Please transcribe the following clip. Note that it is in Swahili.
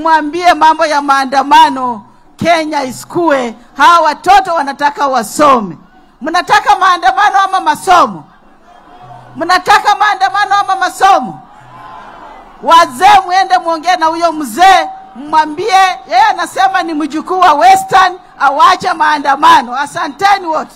mwambie mambo ya maandamano Kenya isikue. Hawa watoto wanataka wasome. Mnataka maandamano ama masomo? Mnataka maandamano ama masomo? Wazee mwende mwongee na huyo mzee, mwambie yeye anasema ni mjukuu wa Western, awache maandamano. Asanteni wote.